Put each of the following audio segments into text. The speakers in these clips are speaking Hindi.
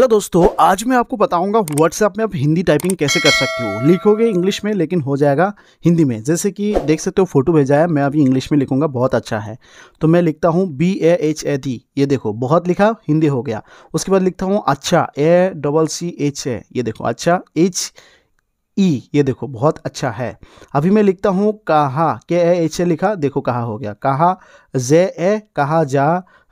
हेलो दोस्तों आज मैं आपको बताऊंगा व्हाट्सएप में आप हिंदी टाइपिंग कैसे कर सकते हो लिखोगे इंग्लिश में लेकिन हो जाएगा हिंदी में जैसे कि देख सकते हो फोटो भेजा है मैं अभी इंग्लिश में लिखूंगा बहुत अच्छा है तो मैं लिखता हूँ B A H A D ये देखो बहुत लिखा हिंदी हो गया उसके बाद लिखता हूँ अच्छा A double C H A ये देखो अच्छा एच ई e। ये देखो बहुत अच्छा है अभी मैं लिखता हूँ कहा के ए एच ए लिखा देखो कहा हो गया कहा जे ए कहा जा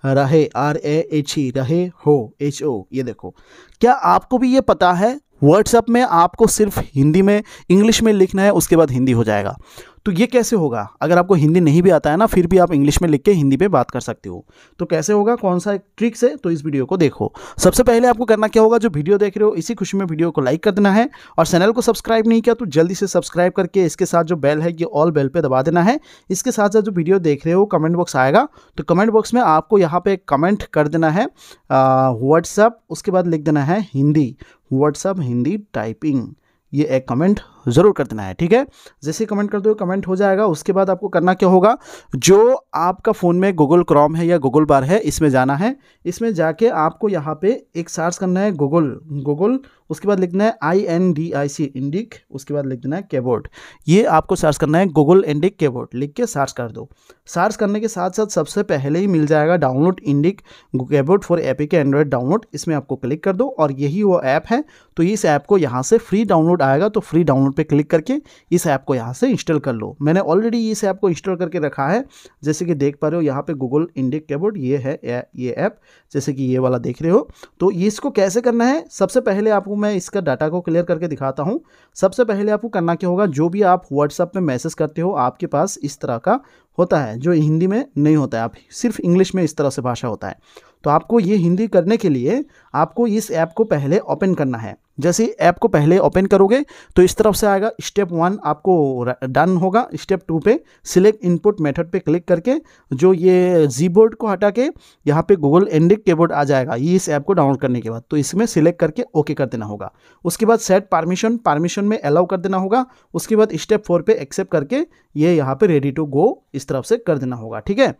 रहे आर ए एच ई रहे हो एच ओ ये देखो क्या आपको भी ये पता है व्हाट्सएप में आपको सिर्फ हिंदी में इंग्लिश में लिखना है उसके बाद हिंदी हो जाएगा तो ये कैसे होगा अगर आपको हिंदी नहीं भी आता है ना फिर भी आप इंग्लिश में लिख के हिंदी पे बात कर सकते हो तो कैसे होगा कौन सा ट्रिक्स है तो इस वीडियो को देखो सबसे पहले आपको करना क्या होगा जो वीडियो देख रहे हो इसी खुशी में वीडियो को लाइक कर देना है और चैनल को सब्सक्राइब नहीं किया तो जल्दी से सब्सक्राइब करके इसके साथ जो बेल है ये ऑल बेल पर दबा देना है इसके साथ साथ जो वीडियो देख रहे हो कमेंट बॉक्स आएगा तो कमेंट बॉक्स में आपको यहाँ पर कमेंट कर देना है व्हाट्सअप उसके बाद लिख देना है हिंदी व्हाट्सअप हिंदी टाइपिंग ये एक कमेंट ज़रूर कर देना है ठीक है जैसे कमेंट करते हो कमेंट हो जाएगा उसके बाद आपको करना क्या होगा जो आपका फ़ोन में गूगल क्रॉम है या गूगल बार है इसमें जाना है इसमें जाके आपको यहाँ पे एक सर्च करना है गूगल गूगल उसके बाद लिखना है I N D I C Indic उसके बाद लिख देना है कीबोर्ड ये आपको सर्च करना है गूगल इंडिक कीबोर्ड लिख के सर्च कर दो सर्च करने के साथ साथ सबसे पहले ही मिल जाएगा download Indic keyboard for AP के एंड्रॉयड डाउनलोड इसमें आपको क्लिक कर दो और यही वो ऐप है तो इस ऐप को यहाँ से फ्री डाउनलोड आएगा तो फ्री डाउनलोड डाउनलोड पे क्लिक करके इस ऐप को यहाँ से इंस्टॉल कर लो मैंने ऑलरेडी इस ऐप को इंस्टॉल करके रखा है जैसे कि देख पा रहे हो यहाँ पे गूगल इंडिक कैबोर्ड ये है ये ऐप जैसे कि ये वाला देख रहे हो तो इसको कैसे करना है सबसे पहले आपको मैं इसका डाटा को क्लियर करके दिखाता हूँ सबसे पहले आपको करना क्या होगा जो भी आप व्हाट्सअप में मैसेज करते हो आपके पास इस तरह का होता है जो हिंदी में नहीं होता है आप सिर्फ इंग्लिश में इस तरह से भाषा होता है तो आपको ये हिंदी करने के लिए आपको इस ऐप को पहले ओपन करना है जैसे ऐप को पहले ओपन करोगे तो इस तरफ से आएगा स्टेप वन आपको डन होगा स्टेप टू पे सिलेक्ट इनपुट मेथड पे क्लिक करके जो ये जी बोर्ड को हटा के यहाँ पे गूगल एंडिक कीबोर्ड आ जाएगा ये इस ऐप को डाउनलोड करने के बाद तो इसमें सिलेक्ट करके ओके कर देना होगा उसके बाद सेट पारमिशन परमिशन में अलाउ कर देना होगा उसके बाद स्टेप फोर पे एक्सेप्ट करके ये यहाँ पे रेडी टू गो इस तरफ से कर देना होगा ठीक है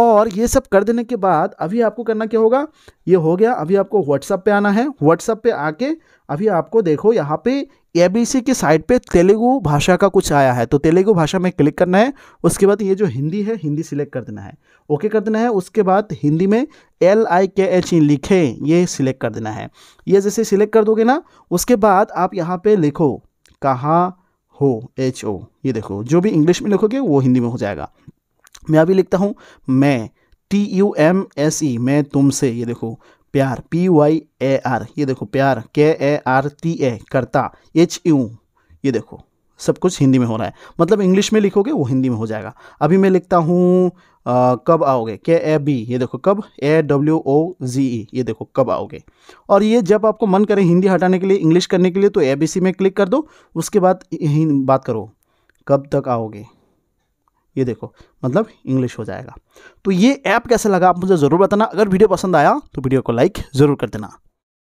और ये सब कर देने के बाद अभी आपको करना क्या होगा ये हो गया अभी आपको व्हाट्सअप पे आना है व्हाट्सअप पे आके अभी आपको देखो यहाँ पे ए बी सी की साइड पे तेलुगु भाषा का कुछ आया है तो तेलुगु भाषा में क्लिक करना है उसके बाद ये जो हिंदी है हिंदी सिलेक्ट कर देना है ओके कर देना है उसके बाद हिंदी में एल आई के एच ई लिखे ये सिलेक्ट कर देना है ये जैसे सिलेक्ट कर दोगे ना उसके बाद आप यहाँ पे लिखो कहाँ हो एच ओ ये देखो जो भी इंग्लिश में लिखोगे वो हिंदी में हो जाएगा मैं अभी लिखता हूँ मैं T U M S E मैं तुमसे ये देखो प्यार पी वाई ए आर ये देखो प्यार के ए आर टी ए करता एच यू ये देखो सब कुछ हिंदी में हो रहा है मतलब इंग्लिश में लिखोगे वो हिंदी में हो जाएगा अभी मैं लिखता हूँ कब आओगे के ए बी ये देखो कब ए डब्ल्यू ओ जी ई ये देखो कब आओगे और ये जब आपको मन करे हिंदी हटाने के लिए इंग्लिश करने के लिए तो ए बी सी में क्लिक कर दो उसके बाद बात करो कब तक आओगे ये देखो मतलब इंग्लिश हो जाएगा तो ये ऐप कैसे लगा आप मुझे ज़रूर बताना अगर वीडियो पसंद आया तो वीडियो को लाइक ज़रूर कर देना